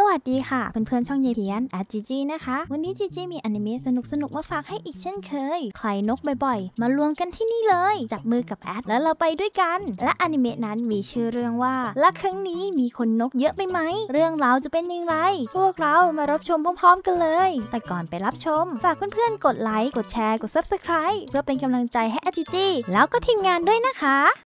สวัสดีค่ะเพื่อนๆช่องเยเพียนอาจีจีนะคะ วันนี้จีจีมีอนิเมะสนุกสนุกมาฝากให้อีกเช่นเคย ใครนกบ่อย ๆ มารวมกันที่นี่เลย จับมือกับแอดแล้วเราไปด้วยกัน และอนิเมะนั้นมีชื่อเรื่องว่า ละครั้งนี้มีคนนกเยอะไปไหม เรื่องราวจะเป็นยังไงพวกเรามารับชมพร้อมๆกันเลย แต่ก่อนไปรับชม ฝากเพื่อนๆกดไลค์กดแชร์ กดซับสไคร b e เพื่อเป็นกำลังใจให้อาจีจีแล้วก็ทีมงานด้วยนะคะ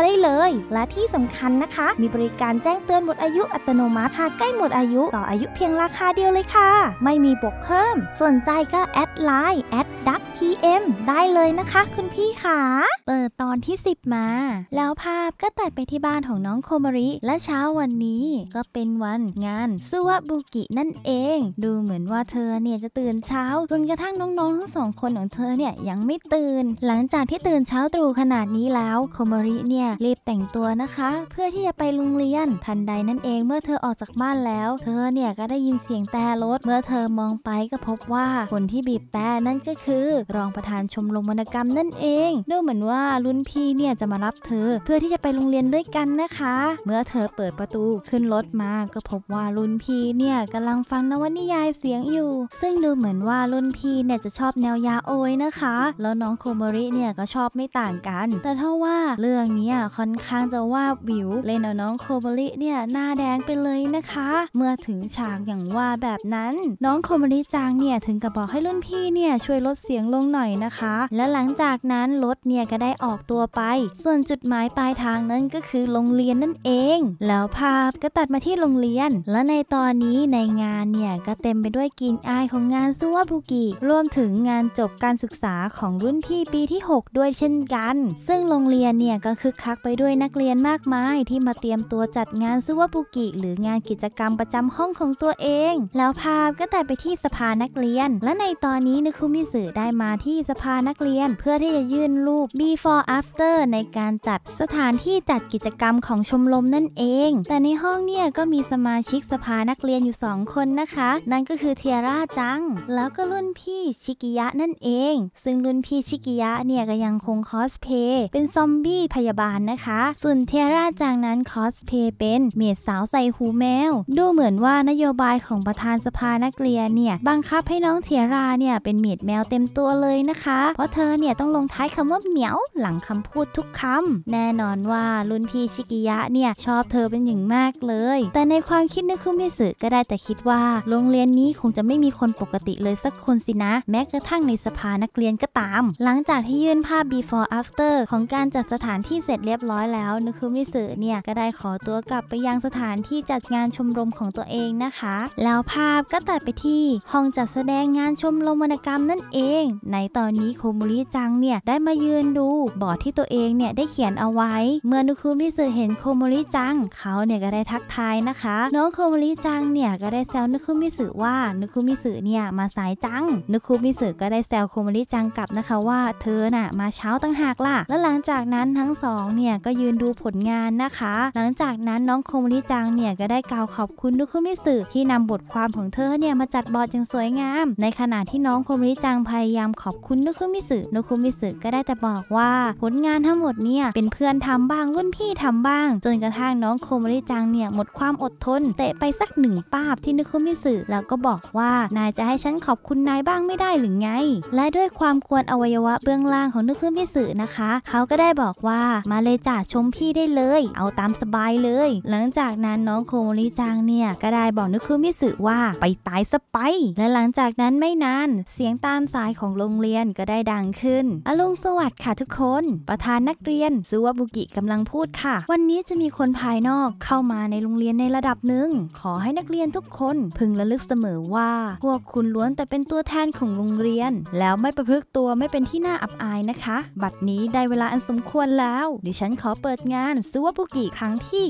ได้เลย และที่สำคัญนะคะ มีบริการแจ้งเตือนหมดอายุ อัตโนมัติหากใกล้หมดอายุ ต่ออายุเพียงราคาเดียวเลยค่ะ ไม่มีบวกเพิ่มสนใจก็ แอดไลน์แอดดักพีเอ็มได้เลยนะคะ คุณพี่ขาเปิดตอนที่ 10 มา แล้วภาพก็ตัดไปที่บ้านของน้องโคมาริ และเช้าวันนี้ ก็เป็นวันงานซุวะบุกินั่นเอง ดูเหมือนว่าเธอเนี่ยจะตื่นเช้าจนกระทั่งน้องๆทั้งสองคนของเธอเนี่ยยังไม่ตื่นหลังจากที่ตื่นเช้าตรู่ขนาดนี้แล้วโคมาริเนี่ยรีบแต่งตัวนะคะเพื่อที่จะไปโรงเรียนทันใดนั่นเอง เมื่อเธอออกจากบ้านแล้ว เธอเนี่ยก็ได้ยินเสียงแต่รถเมื่อเธอมองไปก็พบว่าคนที่บีบแต่นั่นก็คือ รองประธานชมรมวรรณกรรมนั่นเองดูเหมือนว่ารุ่นพี่เนี่ยจะมารับเธอเพื่อที่จะไปโรงเรียนด้วยกันนะคะ เมื่อเธอเปิดประตูขึ้นรถมา ก็พบว่ารุ่นพี่เนี่ยกำลังฟังนวนิยายเสียงอยู่ ซึ่งดูเหมือนว่ารุ่นพี่เนี่ยจะชอบแนวยาโอยนะคะ แล้วน้องโคมริเนี่ยก็ชอบไม่ต่างกัน แต่ถ้าว่าเรื่องนี้ี่ยค่อนข้างจะว่าวิวเล่นน้องโคบริเนี่ยหน้าแดงไปเลยนะคะ เมื่อถึงฉากอย่างว่าแบบนั้น น้องโคบริจางเนี่ยถึงกับบอกให้รุ่นพี่เนี่ยช่วยลดเสียงลงหน่อยนะคะ และหลังจากนั้นรถเนี่ยก็ได้ออกตัวไป ส่วนจุดหมายปลายทางนั้นก็คือโรงเรียนนั่นเอง แล้วภาพก็ตัดมาที่โรงเรียน และในตอนนี้ในงานเนี่ยก็เต็มไปด้วยกินอายของงานซัวบุกิรวมถึงงานจบการศึกษาของรุ่นพี่ปีที่ 6 ด้วยเช่นกัน ซึ่งโรงเรียนเนี่ยก็คึกคักไปด้วยนักเรียนมากมายที่มาเตรียมตัวจัดงานซูวบุกิหรืองานกิจกรรมประจำห้องของตัวเอง แล้วภาพก็แต่ไปที่สภานักเรียน และในตอนนี้ นึคุมิสึได้มาที่สภานักเรียน เพื่อที่จะยื่นรูป before after ในการจัดสถานที่จัดกิจกรรมของชมรมนั่นเอง แต่ในห้องเนี่ยก็มีสมาชิกสภานักเรียนอยู่ 2 คนนะคะนั่นก็คือเทียร่าจัง แล้วก็รุ่นพี่ชิกิยะนั่นเองซึ่งรุ่นพี่ชิกิยะเนี่ยก็ยังคงคอสเพย์เป็นซอมบี้พยาบาลานนะคะส่วนเทียร่าจากนั้นคอสเพย์เป็น เมียสาวใส่หูแมว ดูเหมือนว่านโยบายของประธานสภานักเรียนเนี่ยบังคับให้น้องเทียร่าเนี่ยเป็นเมียดแมวเต็มตัวเลยนะคะเพราะเธอเนี่ยต้องลงท้ายคำว่าเหมียวหลังคำพูดทุกคำ แน่นอนว่ารุ่นพี่ชิกิยะเนี่ยชอบเธอเป็นอย่างมากเลย แต่ในความคิดนึกคุม่สือก็ได้แต่คิดว่าโรงเรียนนี้คงจะไม่มีคนปกติเลยสักคนสินะแม้กระทั่งในสภานักเรียนก็ตาม หลังจากที่ยื่นภาพ before after ของการจัดสถานที่เสร็จเรียบร้อยแล้ว นุคุมิสึเนี่ยก็ได้ขอตัวกลับไปยังสถานที่จัดงานชมรมของตัวเองนะคะ แล้วภาพก็ตัดไปที่ห้องจัดแสดงงานชมรมวรรณกรรมนั่นเอง ในตอนนี้โคมุริจังเนี่ยได้มายืนดูบอร์ดที่ตัวเองเนี่ยได้เขียนเอาไว้ เมื่อนุคุมิสึเห็นโคมุริจัง เขาเนี่ยก็ได้ทักทายนะคะน้องโคมุริจังเนี่ยก็ได้แซวนุคุมิสึว่านุคุมิสึเนี่ยมาสายจังนุคุมิสึก็ได้แซวโคมุริจังกลับนะคะว่า เธอน่ะมาเช้าตั้งหากล่ะและหลังจากนั้นทั้งสองงเนี่ยก็ยืนดูผลงานนะคะ หลังจากนั้นน้องโคมริจังเนี่ยก็ได้กล่าวขอบคุณนุคุมิสึที่นำบทความของเธอเนี่ยมาจัดบอร์ดอย่างสวยงาม ในขณะที่น้องโคมริจังพยายามขอบคุณนุคุมิสึนุคุมิสึก็ได้แต่บอกว่า ผลงานทั้งหมดเนี่ยเป็นเพื่อนทำบ้างรุ่นพี่ทำบ้าง จนกระทั่งน้องโคมริจังเนี่ยหมดความอดทนเตะไปสักหนึ่งป้าบที่นุคุมิสึแล้วก็บอกว่า นายจะให้ฉันขอบคุณนายบ้างไม่ได้หรือไง และด้วยความกวนอวัยวะเบื้องล่างของนุคุมิสึนะคะเขาก็ได้บอกว่ามาเลยจ้ะชมพี่ได้เลย เอาตามสบายเลย หลังจากนั้นน้องโคโมริจังเนี่ยก็ได้บอกนุคุมิสึว่า ไปตายสไป และหลังจากนั้นไม่นานเสียงตามสายของโรงเรียนก็ได้ดังขึ้นอลุงสวัสดิ์ค่ะทุกคน ประธานนักเรียนซูวาบุกิกำลังพูดค่ะ วันนี้จะมีคนภายนอกเข้ามาในโรงเรียนในระดับหนึ่ง ขอให้นักเรียนทุกคนพึงระลึกเสมอว่า พวกคุณล้วนแต่เป็นตัวแทนของโรงเรียน แล้วไม่ประพฤติตัวไม่เป็นที่น่าอับอายนะคะ บัดนี้ได้เวลาอันสมควรแล้วดิิฉันขอเปิดงานซูวาบุกิครั้งที่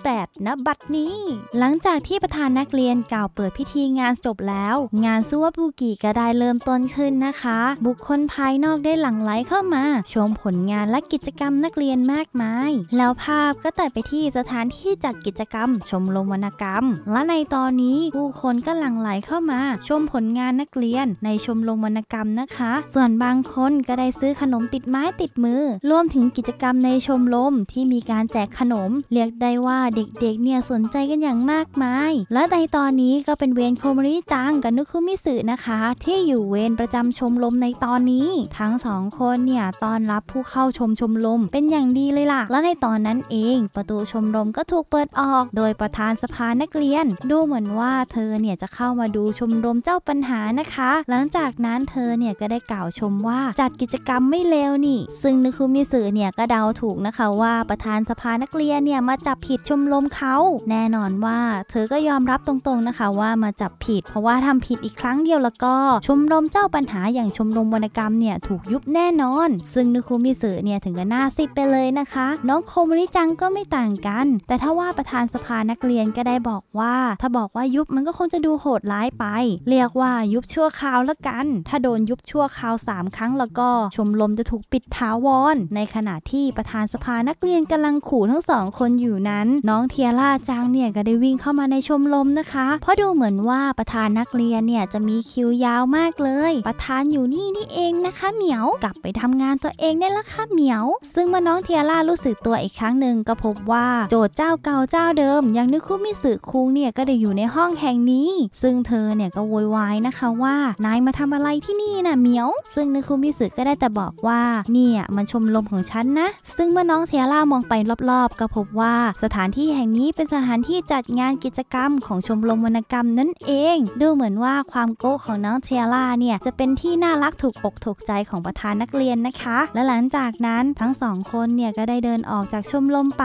98ณบัดนี้ หลังจากที่ประธานนักเรียนกล่าวเปิดพิธีงานจบแล้ว งานซูวาบุกิก็ได้เริ่มต้นขึ้นนะคะ บุคคลภายนอกได้หลั่งไหลเข้ามาชมผลงานและกิจกรรมนักเรียนมากมาย แล้วภาพก็ตัดไปที่สถานที่จัดกิจกรรม ชมรมวรรณกรรม และในตอนนี้ผู้คนก็หลั่งไหลเข้ามาชมผลงานนักเรียน ในชมรมวรรณกรรมนะคะ ส่วนบางคนก็ได้ซื้อขนมติดไม้ติดมือรวมถึงกิจกรรมในชมรมที่มีการแจกขนม เรียกได้ว่าเด็กๆ เนี่ยสนใจกันอย่างมากมาย และในตอนนี้ก็เป็นเวรโคมริจังกับนุคุมิสึนะคะ ที่อยู่เวรประจำชมรมในตอนนี้ ทั้งสองคนเนี่ยตอนรับผู้เข้าชมชมรมเป็นอย่างดีเลยล่ะและในตอนนั้นเองประตูชมรมก็ถูกเปิดออก โดยประธานสภานักเรียน ดูเหมือนว่าเธอเนี่ยจะเข้ามาดูชมรมเจ้าปัญหานะคะ หลังจากนั้นเธอเนี่ยก็ได้กล่าวชมว่าจัดกิจกรรมไม่เลวนี่ ซึ่งนุคุมิสึเนี่ยก็เดาถูกกนะคะว่าประธานสภานักเรียนเนี่ยมาจับผิดชมรมเขา แน่นอนว่า เธอ ก็ยอมรับตรงๆนะคะว่ามาจับผิด เพราะว่าทำผิดอีกครั้งเดียวแล้วก็ ชมรมเจ้าปัญหาอย่างชมรมวรรณกรรมเนี่ยถูกยุบแน่นอน ซึ่งนุคุมิสึเนี่ยถึงกับหน้าซิดไปเลยนะคะ น้องโคมริจังก็ไม่ต่างกัน แต่ถ้าว่าประธานสภานักเรียนก็ได้บอกว่า ถ้าบอกว่ายุบมันก็คงจะดูโหดร้ายไป เรียกว่ายุบชั่วคราวละกัน ถ้าโดนยุบชั่วคราว3ครั้งแล้วก็ ชมรมจะถูกปิดถาวร ในขณะที่ประธานานสภานักเรียนกำลังขู่ทั้งสองคนอยู่นั้น น้องเทียร่าจางเนี่ยก็ได้วิ่งเข้ามาในชมรมนะคะเพราะดูเหมือนว่าประธานนักเรียนเนี่ยจะมีคิวยาวมากเลย ประธานอยู่นี่นี่เองนะคะ เหมียวกลับไปทำงานตัวเองได้ละค่ะเหมียวซึ่งเมื่อน้องเทียร่ารู้สึกตัวอีกครั้งหนึ่งก็พบว่าโจทย์เจ้าเก่าเจ้าเดิมยังนึกคู่มิสึคุงเนี่ยก็ได้อยู่ในห้องแห่งนี้ ซึ่งเธอเนี่ยก็โวยวายนะคะว่านายมาทำอะไรที่นี่น่ะเหมียวซึ่งนึกคู่มิสึก็ได้แต่บอกว่าเนี่ยมันชมรมของฉันนะซึ่งงเมื่อน้องเทียร่ามองไปรอบๆ ก็พบว่าสถานที่แห่งนี้เป็นสถานที่จัดงานกิจกรรม ของชมรมวรรณกรรมนั่นเอง ดูเหมือนว่าความโก้ของน้องเทียร่าเนี่ยจะเป็นที่น่ารักถูกอกถูกใจของประธานนักเรียนนะคะ และหลังจากนั้นทั้งสองคนเนี่ยก็ได้เดินออกจากชมรมไป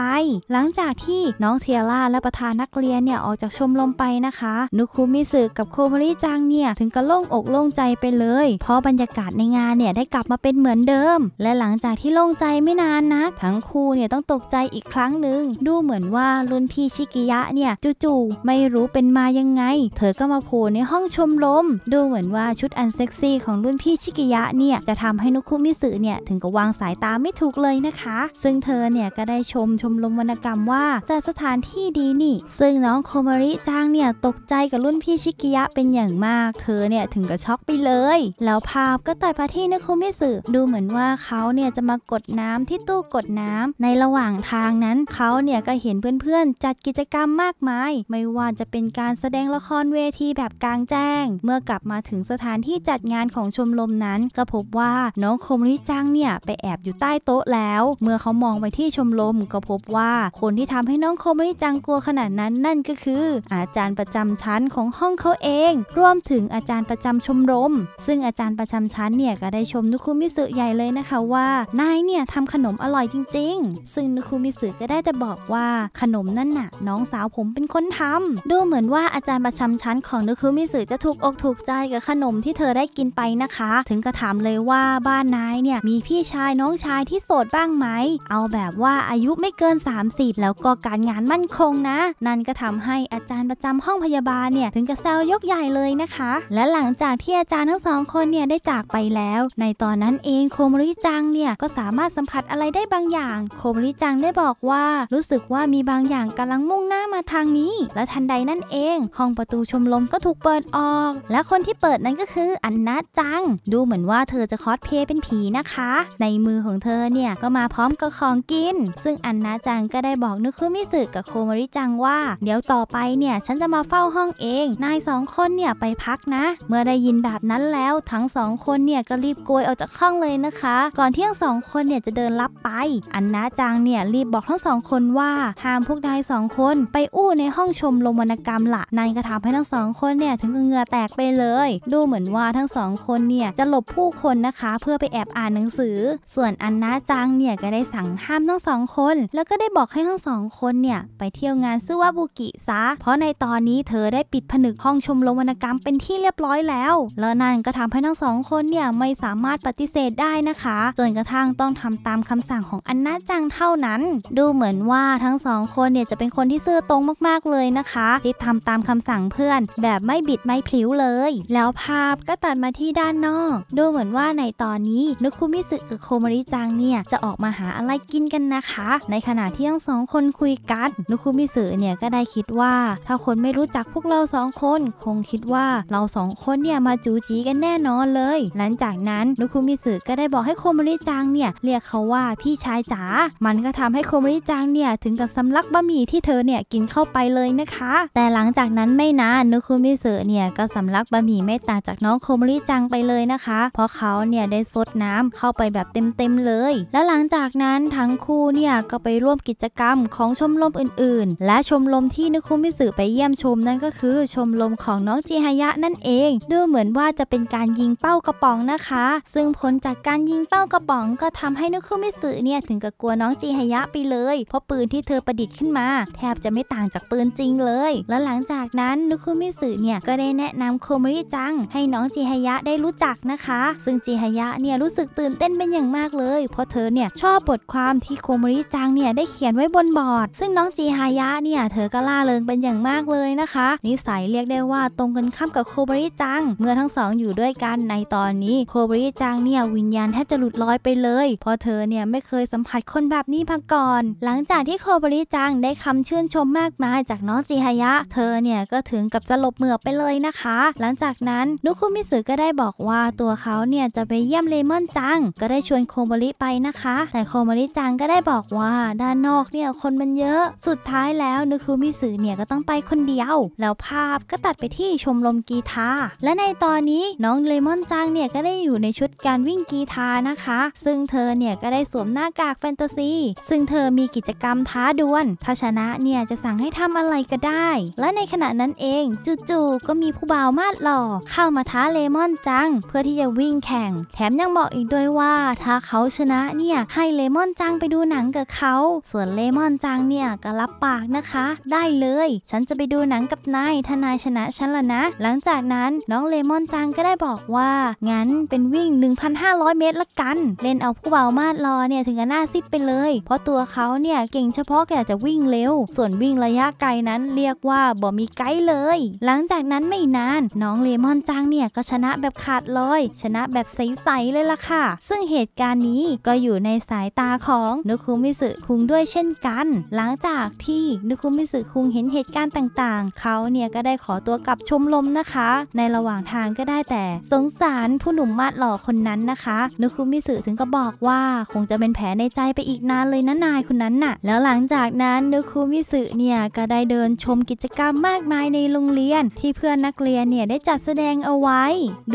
หลังจากที่น้องเทียร่าและประธานนักเรียนเนี่ยออกจากชมรมไปนะคะ นุคุมิสึกับโคมาริจังเนี่ยถึงกับโล่งอกโล่งใจไปเลย เพราะบรรยากาศในงานเนี่ยได้กลับมาเป็นเหมือนเดิม และหลังจากที่โล่งใจไม่นานนักทั้งคู่เนี่ยต้องตกใจอีกครั้งหนึ่ง ดูเหมือนว่ารุ่นพี่ชิกิยะเนี่ยจู่ๆไม่รู้เป็นมายังไง เธอก็มาโผล่ในห้องชมรมดูเหมือนว่าชุดอันเซ็กซี่ของรุ่นพี่ชิกิยะ เนี่ย จะทำให้นุคุมิสึเนี่ยถึงกับวางสายตาไม่ถูกเลยนะคะ ซึ่งเธอเนี่ยก็ได้ชมชมรมวรรณกรรมว่าจัดสถานที่ดีนี่ ซึ่งน้องโคมาริจางเนี่ยตกใจกับรุ่นพี่ชิกิยะเป็นอย่างมาก เธอเนี่ยถึงกับช็อกไปเลยแล้วภาพก็ตัดมาที่นุคุมิสึดูเหมือนว่าเขาเนี่ยจะมากดน้ำที่ตู้กดดน้ำในระหว่างทางนั้นเขาเนี่ยก็เห็นเพื่อนๆ จัดกิจกรรมมากมาย ไม่ว่าจะเป็นการแสดงละครเวที แบบกลางแจ้ง เมื่อกลับมาถึงสถานที่จัดงานของชมรมนั้น ก็พบว่าน้องคมริจังเนี่ยไปแอบอยู่ใต้โต๊ะแล้ว เมื่อเขามองไปที่ชมรมก็พบว่าคนที่ทำให้น้องคมริจังกลัวขนาดนั้นนั่นก็คือ อาจารย์ประจำชั้นของห้องเขาเองรวมถึงอาจารย์ประจำชมรม ซึ่งอาจารย์ประจำชั้นเนี่ยก็ได้ชมนุคุมิสุใหญ่เลยนะคะว่านายเนี่ยทำขนมอร่อยจริงๆซึ่งนุคุมิสึก็ได้แต่บอกว่าขนมนั่นน่ะน้องสาวผมเป็นคนทำดูเหมือนว่าอาจารย์ประชำชั้นของนุคุมิสึจะถูกอกถูกใจกับขนมที่เธอได้กินไปนะคะ ถึงกระถามเลยว่าบ้านนายเนี่ยมีพี่ชายน้องชายที่โสดบ้างไหมเอาแบบว่าอายุไม่เกิน30แล้วก็การงานมั่นคงนะ นั่นก็ทำให้อาจารย์ประจำห้องพยาบาลเนี่ยถึงกับแซวยกใหญ่เลยนะคะ และหลังจากที่อาจารย์ทั้งสองคนเนี่ยได้จากไปแล้ว ในตอนนั้นเองโคมริจังเนี่ยก็สามารถสัมผัสอะไรได้บางางอย่างโคมริจังได้บอกว่ารู้สึกว่ามีบางอย่างกำลังมุ่งหน้ามาทางนี้ และทันใดนั่นเอง ห้องประตูชมลมก็ถูกเปิดออก และคนที่เปิดนั้นก็คืออันนาจัง ดูเหมือนว่าเธอจะคอสเพย์เป็นผีนะคะ ในมือของเธอเนี่ยก็มาพร้อมกับของกิน ซึ่งอันนาจังก็ได้บอกนุคุมิสึกับโคมริจังว่า เดี๋ยวต่อไปเนี่ยฉันจะมาเฝ้าห้องเอง นายสองคนเนี่ยไปพักนะ เมื่อได้ยินแบบนั้นแล้วทั้งสองคนเนี่ยก็รีบโกยออกจากห้องเลยนะคะ ก่อนที่ทั้งสองคนเนี่ยจะเดินลับไปอันนาจางเนี่ยรีบบอกทั้งสองคนว่าห้ามพวกนายสองคน ไปอู้ในห้องชมลมวรรณกรรมละนัยนก็ทำให้ทั้งสองคนเนี่ยถึงเงือแตกไปเลย ดูเหมือนว่าทั้งสองคนเนี่ยจะหลบผู้คนนะคะ เพื่อไปแอบอ่านหนังสือ ส่วนอันนาจางเนี่ยก็ได้สั่งห้ามทั้งสองคน แล้วก็ได้บอกให้ทั้งสองคนเนี่ยไปเที่ยวงานซึวาบุกิซะเพราะในตอนนี้เธอได้ปิดผนึกห้องชมลมวรรณกรรมเป็นที่เรียบร้อยแล้ว แล้วนัยนก็ทำให้ทั้งสองคนเนี่ยไม่สามารถปฏิเสธได้นะคะจนกระทั่งต้องทำตามคำสั่งของอันนาจังเท่านั้น ดูเหมือนว่าทั้งสองคนเนี่ยจะเป็นคนที่ซื่อตรงมากๆเลยนะคะที่ทำตามคำสั่งเพื่อน แบบไม่บิดไม่พลิ้วเลย แล้วภาพก็ตัดมาที่ด้านนอก ดูเหมือนว่าในตอนนี้นุคุมิสึกับโคมาริจังเนี่ยจะออกมาหาอะไรกินกันนะคะ ในขณะที่ทั้งสองคนคุยกันนุคุมิสึเนี่ยก็ได้คิดว่าถ้าคนไม่รู้จักพวกเราสองคน คงคิดว่าเราสองคนเนี่ยมาจูจีกันแน่นอนเลย หลังจากนั้นนุคุมิสึก็ได้บอกให้โคมาริจังเนี่ยเรียกเขาว่าพี่ชายจ๋ามันก็ทำให้โคมริจังเนี่ยถึงกับสำลักบะหมี่ที่เธอเนี่ยกินเข้าไปเลยนะคะ แต่หลังจากนั้นไม่นานนุคุมิเสอเนี่ยก็สำลักบะหมี่ไม่ต่างจากน้องโคมริจังไปเลยนะคะ เพราะเขาเนี่ยได้ซดน้ำเข้าไปแบบเต็มๆเลย และหลังจากนั้นทั้งคู่เนี่ยก็ไปร่วมกิจกรรมของชมรมอื่นๆ และชมรมที่นุคุมิเสอไปเยี่ยมชมนั่นก็คือชมรมของน้องจิฮายะนั่นเองดูเหมือนว่าจะเป็นการยิงเป้ากระป๋องนะคะ ซึ่งผลจากการยิงเป้ากระป๋อง ก็ทำให้นุคุมิเสอเนี่ยเนี่ยถึงกับกลัวน้องจีฮยะไปเลย เพราะปืนที่เธอประดิษฐ์ขึ้นมา แทบจะไม่ต่างจากปืนจริงเลย แล้วหลังจากนั้นนุคุมิสึเนี่ยก็ได้แนะนำโคมริจัง ให้น้องจีฮยะได้รู้จักนะคะ ซึ่งจีฮยะเนี่ยรู้สึกตื่นเต้นเป็นอย่างมากเลย เพราะเธอเนี่ยชอบบทความที่โคมริจังเนี่ยได้เขียนไว้บนบอร์ด ซึ่งน้องจีฮยะเนี่ยเธอก็ล่าเริงเป็นอย่างมากเลยนะคะ นิสัยเรียกได้ว่าตรงกันข้ามกับโคบริจัง เมื่อทั้งสองอยู่ด้วยกันในตอนนี้ โคบริจังเนี่ยวิญญาณแทบจะหลุดลอยไปเลย เพราะเธอเนี่ยไม่เคยสัมผัสคนแบบนี้มาก่อน หลังจากที่โคบริจังได้คำชื่นชมมากมายจากน้องจิฮายะ เธอเนี่ยก็ถึงกับจะหลบเหมือไปเลยนะคะ หลังจากนั้นนุคุมิสึก็ได้บอกว่าตัวเขาเนี่ยจะไปเยี่ยมเลมอนจัง ก็ได้ชวนโคบริไปนะคะ แต่โคบริจังก็ได้บอกว่าด้านนอกเนี่ยคนมันเยอะ สุดท้ายแล้วนุคุมิสึเนี่ยก็ต้องไปคนเดียว แล้วภาพก็ตัดไปที่ชมรมกีตาร์และในตอนนี้น้องเลมอนจังเนี่ยก็ได้อยู่ในชุดการวิ่งกีตาร์นะคะ ซึ่งเธอเนี่ยก็ได้สวมหน้าากากแฟนตาซี ซึ่งเธอมีกิจกรรมท้าดวลถ้าชนะเนี่ยจะสั่งให้ทำอะไรก็ได้ และในขณะนั้นเองจู่ๆก็มีผู้บ่าวมาดหล่อเข้ามาท้าเลมอนจังเพื่อที่จะวิ่งแข่ง แถมยังบอกอีกด้วยว่าถ้าเขาชนะเนี่ยให้เลมอนจังไปดูหนังกับเขา ส่วนเลมอนจังเนี่ยก็รับปากนะคะ ได้เลย ฉันจะไปดูหนังกับนายถ้านายชนะฉันละนะหลังจากนั้นน้องเลมอนจังก็ได้บอกว่างั้นเป็นวิ่ง 1,500 เมตรละกัน เล่นเอาผู้บ่าวมาดรอเนี่ยถึงนหน้าซิดไปเลย เพราะตัวเขาเนี่ยเก่งเฉพาะแก่จะวิ่งเร็ว ส่วนวิ่งระยะไกลนั้นเรียกว่าบ่มีไกด์เลย หลังจากนั้นไม่นานน้องเลมอนจังเนี่ยก็ชนะแบบขาดลอย ชนะแบบใส ๆ เลยล่ะค่ะ ซึ่งเหตุการณ์นี้ก็อยู่ในสายตาของนุคุมิสึคุงด้วยเช่นกัน หลังจากที่นุคุมิสึคุงเห็นเหตุการณ์ต่าง ๆ เขาเนี่ยก็ได้ขอตัวกลับชมลมนะคะ ในระหว่างทางก็ได้แต่ สงสารผู้หนุ่มมาดหล่อคนนั้นนะคะ นุคุมิสึถึงก็บอกว่าคงจะเป็นแผลในใจไปอีกนานเลยนะนายคนนั้นน่ะ แล้วหลังจากนั้นนุคุมิสึเนี่ยก็ได้เดินชมกิจกรรมมากมายในโรงเรียนที่เพื่อนนักเรียนเนี่ยได้จัดแสดงเอาไว้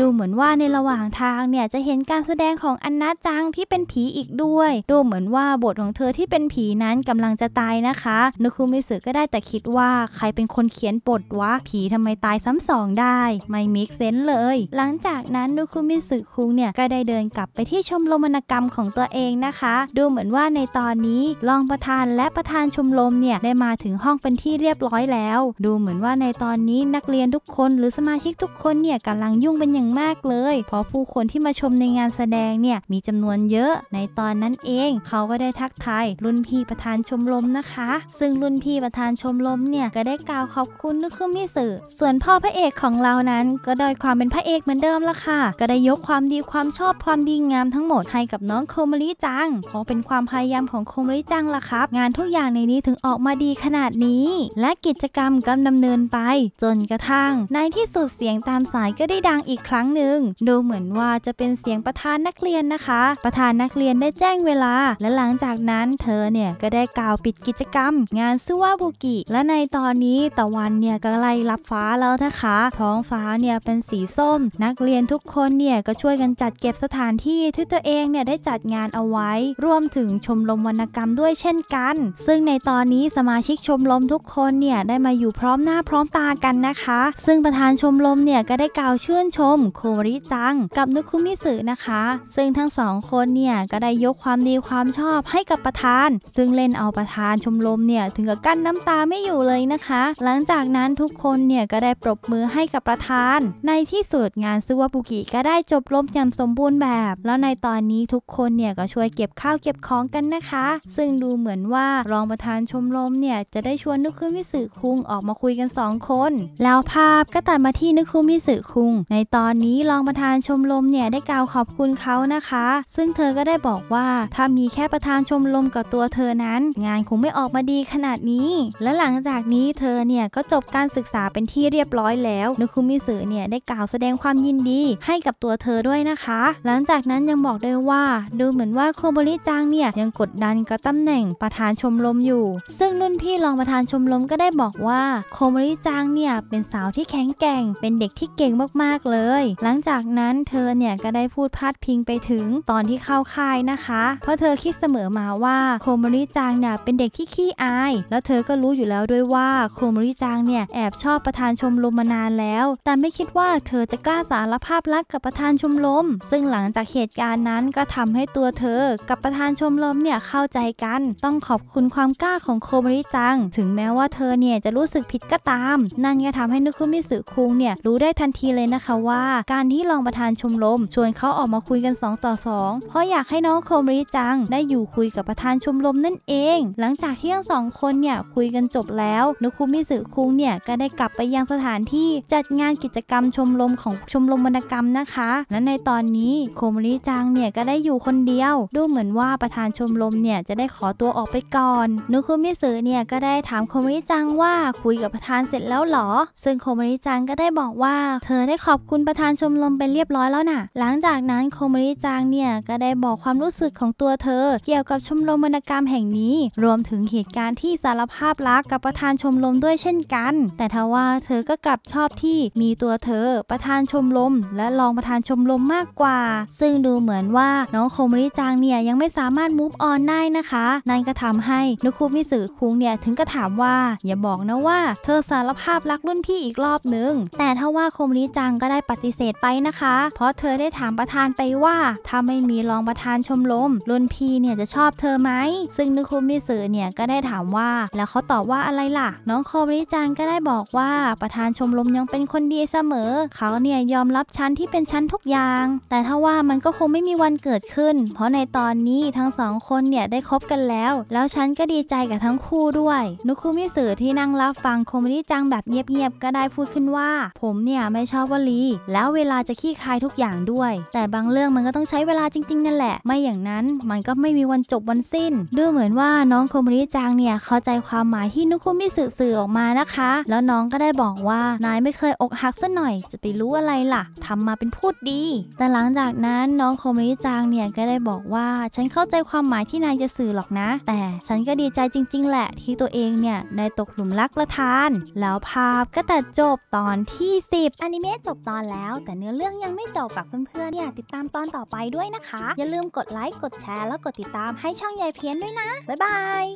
ดูเหมือนว่าในระหว่างทางเนี่ยจะเห็นการแสดงของอันนาจังที่เป็นผีอีกด้วย ดูเหมือนว่าบทของเธอที่เป็นผีนั้นกำลังจะตายนะคะนุคุมิสึก็ได้แต่คิดว่าใครเป็นคนเขียนบทวะผีทำไมตายซ้ำสองได้ ไม่มิกเซนเลย หลังจากนั้นนุคุมิสึคุงเนี่ยก็ได้เดินกลับไปที่ชมรมนกรรมของตัวเองนะคะดูเหมือนว่าในตอนนี้รองประธานและประธานชมรมเนี่ยได้มาถึงห้องเป็นที่เรียบร้อยแล้ว ดูเหมือนว่าในตอนนี้นักเรียนทุกคนหรือสมาชิกทุกคนเนี่ยกำลังยุ่งเป็นอย่างมากเลยเพราะผู้คนที่มาชมในงานแสดงเนี่ยมีจำนวนเยอะในตอนนั้นเอง เขาก็ได้ทักทายรุ่นพี่ประธานชมรมนะคะ ซึ่งรุ่นพี่ประธานชมรมเนี่ยก็ได้กล่าวขอบคุณนึกขึ้นมิสือส่วนพ่อพระเอกของเรานั้น ก็ได้ความเป็นพระเอกเหมือนเดิมละค่ะก็ได้ยกความดีความชอบความดีงามทั้งหมดให้กับน้องโคมลีจังพงเป็นความพยายามของคมริจังล่ะครับ งานทุกอย่างในนี้ถึงออกมาดีขนาดนี้ และกิจกรรมกำดำเนินไป จนกระทั่งในที่สุดเสียงตามสายก็ได้ดังอีกครั้งหนึ่งดูเหมือนว่าจะเป็นเสียงประธานนักเรียนนะคะ ประธานนักเรียนได้แจ้งเวลา และหลังจากนั้นเธอ เนี่ยก็ได้กล่าวปิดกิจกรรมงานซูวาบุกิและในตอนนี้ตะวันเนี่ยก็ไล่รับฟ้าแล้วนะคะท้องฟ้าเนี่ยเป็นสีส้ม นักเรียนทุกคนเนี่ยก็ช่วยกันจัดเก็บสถานที่ที่ตัวเองเนี่ยได้จัดงานเอาไว้รวมถึงชมรมวรรณกรรมด้วยเช่นกัน ซึ่งในตอนนี้สมาชิกชมรมทุกคนเนี่ยได้มาอยู่พร้อมหน้าพร้อมตากันนะคะ ซึ่งประธานชมรมเนี่ยก็ได้กล่าวชื่นชม โคมริจัง กับนุคุมิสึนะคะ ซึ่งทั้งสองคนเนี่ยก็ได้ยกความดีความชอบให้กับประธาน ซึ่งเล่นเอาประธานชมรมเนี่ยถึงกับกั้นน้ำตาไม่อยู่เลยนะคะ หลังจากนั้นทุกคนเนี่ยก็ได้ปรบมือให้กับประธาน ในที่สุดงานซึวาบุกิก็ได้จบลมอย่างสมบูรณ์แบบ แล้วในตอนนี้ทุกคนเนี่ยก็ช่วยเก็บข้าข้าวเก็บของกันนะคะ ซึ่งดูเหมือนว่ารองประธานชมรมเนี่ยจะได้ชวนนุคุมิสึคุงออกมาคุยกัน2คนแล้วภาพก็ตัดมาที่นุคุมิสึคุง ในตอนนี้รองประธานชมรมเนี่ยได้กล่าวขอบคุณเขานะคะ ซึ่งเธอก็ได้บอกว่าถ้ามีแค่ประธานชมรมกับตัวเธอนั้น งานคงไม่ออกมาดีขนาดนี้ และหลังจากนี้เธอเนี่ยก็จบการศึกษาเป็นที่เรียบร้อยแล้ว นุคุมิสึเนี่ยได้กล่าวแสดงความยินดีให้กับตัวเธอด้วยนะคะ หลังจากนั้นยังบอกด้วยว่าดูเหมือนว่าโคบริจางเนี่ยยังกดดันกับตำแหน่งประธานชมรมอยู่ ซึ่งรุ่นพี่รองประธานชมรมก็ได้บอกว่า โคมาริจางเนี่ยเป็นสาวที่แข็งแกร่งเป็นเด็กที่เก่งมากๆเลย หลังจากนั้นเธอเนี่ยก็ได้พูดพาดพิงไปถึงตอนที่เข้าค่ายนะคะ เพราะเธอคิดเสมอมาว่าโคมาริจางเนี่ยเป็นเด็กที่ขี้อาย แล้วเธอก็รู้อยู่แล้วด้วยว่า โคมาริจางเนี่ยแอบชอบประธานชมรมมานานแล้ว แต่ไม่คิดว่า เธอจะกล้าสารภาพรักกับประธานชมรมซึ่งหลังจากเหตุการณ์นั้นก็ทำให้ตัวเธอกับประธานชมรมเนี่ยเข้าใจกันต้องขอบคุณความกล้าของโคมริจัง ถึงแม้ว่าเธอเนี่ยจะรู้สึกผิดก็ตาม นั่นก็ทำให้นุคุมิสึคุงเนี่ยรู้ได้ทันทีเลยนะคะว่าการที่รองประธานชมรมชวนเขาออกมาคุยกัน 2 ต่อ 2 เพราะอยากให้น้องโคมริจัง ได้อยู่คุยกับประธานชมรมนั่นเอง หลังจากที่ทั้งสองคนเนี่ยคุยกันจบแล้วนุคุมิสึคุงเนี่ยก็ได้กลับไปยังสถานที่จัดงานกิจกรรมชมรมของชมรมวรรณกรรมนะคะ และในตอนนี้โคมริจังเนี่ยก็ได้อยู่คนเดียวดูเหมือนว่าประธานชมรมเนี่ยจะได้ขอตัวออกไปก่อน นุคุมิสึเนี่ยก็ได้ถามโคมริจังว่าคุยกับประธานเสร็จแล้วหรอ ซึ่งโคมริจังก็ได้บอกว่า เธอได้ขอบคุณประธานชมรมไปเรียบร้อยแล้วนะ่ะ หลังจากนั้นโคมริจังเนี่ยก็ได้บอกความรู้สึกของตัวเธอ เกี่ยวกับชมรมวรรณกรรมแห่งนี้ รวมถึงเหตุการณ์ที่สารภาพรักกับประธานชมรมด้วยเช่นกัน แต่ทว่าเธอก็กลับชอบที่มีตัวเธอประธานชมรมและรองประธานชมรมมากกว่า ซึ่งดูเหมือนว่าน้องโคมริจังเนี่ยยังไม่สามารถ move on ได้นะคะนั่นก็ทำให้นุคุมิสึคุงเนี่ยถึงก็ถามว่า อย่าบอกนะว่าเธอสารภาพรักรุ่นพี่อีกรอบหนึ่งแต่ถ้าว่าโคมริจังก็ได้ปฏิเสธไปนะคะ เพราะเธอได้ถามประธานไปว่าถ้าไม่มีรองประธานชมรมรุ่นพี่เนี่ยจะชอบเธอไหมซึ่งนุคุมิสึเนี่ยก็ได้ถามว่าแล้วเขาตอบว่าอะไรล่ะ น้องโคมริจังก็ได้บอกว่าประธานชมรมยังเป็นคนดีเสมอเขาเนี่ยยอมรับชั้นที่เป็นชั้นทุกอย่าง แต่ถ้าว่ามันก็คงไม่มีวันเกิดขึ้น เพราะในตอนนี้ี้ทั้งสองคนเนี่ย ได้คบกันแล้ว แล้วฉันก็ดีใจกับทั้งคู่ด้วย นุคุมิสึที่นั่งรับฟังโคมิจังแบบเงียบๆก็ได้พูดขึ้นว่า ผมเนี่ย ไม่ชอบวลี แล้วเวลาจะขี้คายทุกอย่างด้วย แต่บางเรื่องมันก็ต้องใช้เวลาจริง ๆ นั่นแหละ ไม่อย่างนั้นมันก็ไม่มีวันจบวันสิ้นดูเหมือนว่าน้องโคมิจังเนี่ยเข้าใจความหมายที่นุคุมิสึสื่อออกมานะคะ แล้วน้องก็ได้บอกว่านายไม่เคยอกหักสักหน่อย จะไปรู้อะไรล่ะ ทำมาเป็นพูดดี แต่หลังจากนั้นน้องโคมิจังเนี่ยก็ได้บอกว่าฉันเข้าใจความหมายที่นายจะสื่อหรอกนะ แต่ฉันก็ดีใจจริงๆ แหละที่ตัวเองเนี่ยได้ตกหลุมรักประธาน แล้วภาพก็ตัดจบตอนที่ 10 อนิเมะจบตอนแล้วแต่เนื้อเรื่องยังไม่จบฝากเพื่อนๆเนี่ยติดตามตอนต่อไปด้วยนะคะ อย่าลืมกดไลค์กดแชร์แล้วกดติดตามให้ช่องยายเพี้ยนด้วยนะ บ๊ายบาย